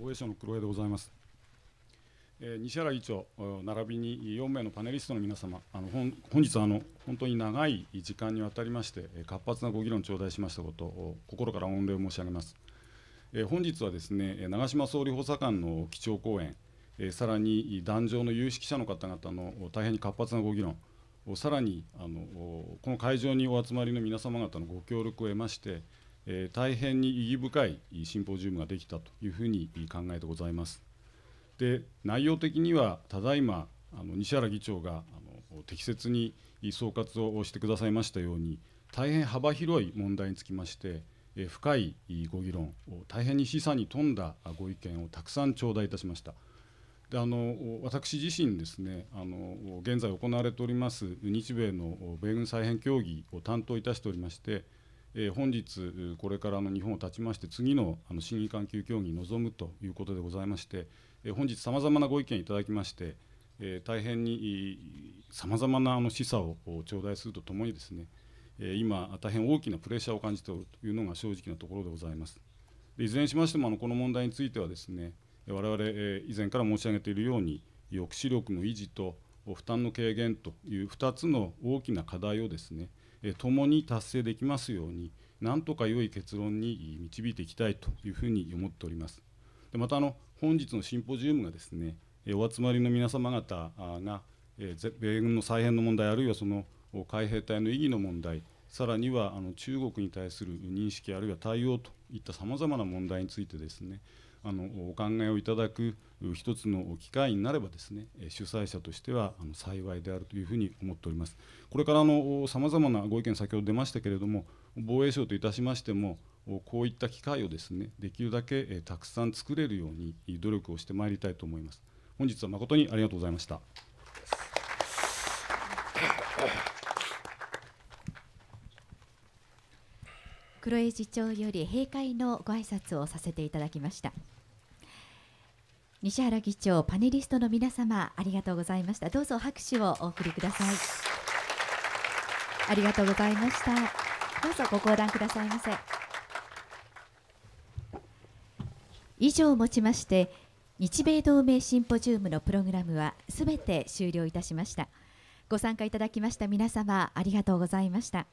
防衛省の黒江でございます。えー、西原議長、並びに4名のパネリストの皆様、あの本本日あの、本当に長い時間にわたりまして、活発なご議論頂戴しましたことを、心から御礼申し上げます。えー、本日はですね、長島総理補佐官の基調講演、えー、さらに壇上の有識者の方々の大変に活発なご議論、さらにあのこの会場にお集まりの皆様方のご協力を得まして、え大変に意義深いシンポジウムができたというふうに考えてございます。で内容的にはただいまあの西原議長があの適切に総括をしてくださいましたように大変幅広い問題につきまして深いご議論大変に示唆に富んだご意見をたくさん頂戴いたしました。であの私自身ですねあの現在行われております日米の米軍再編協議を担当いたしておりましてえー、本日、これからの日本を立ちまして、次のあの審議官級協議に臨むということでございまして、えー、本日、さまざまなご意見いただきまして、えー、大変にさまざまなあの示唆を頂戴するとともにですね、え今、大変大きなプレッシャーを感じておるというのが正直なところでございます。いずれにしましても、あのこの問題についてはですね、我々、え以前から申し上げているように、抑止力の維持と負担の軽減という2つの大きな課題をですね、え共に達成できますように、なんとか良い結論に導いていきたいというふうに思っております。でまたあの、本日のシンポジウムがですね、お集まりの皆様方が、米軍の再編の問題、あるいはその海兵隊の意義の問題、さらにはあの中国に対する認識、あるいは対応といったさまざまな問題についてですね、あのお考えをいただく一つの機会になればですね主催者としては幸いであるというふうに思っております。これからさまざまなご意見先ほど出ましたけれども防衛省といたしましてもこういった機会をですねできるだけたくさん作れるように努力をしてまいりたいと思います。本日は誠にありがとうございました。黒江次長より閉会のご挨拶をさせていただきました。西原議長パネリストの皆様ありがとうございましたどうぞ拍手をお送りくださいありがとうございましたどうぞご講談くださいませ以上をもちまして日米同盟シンポジウムのプログラムはすべて終了いたしましたご参加いただきました皆様ありがとうございました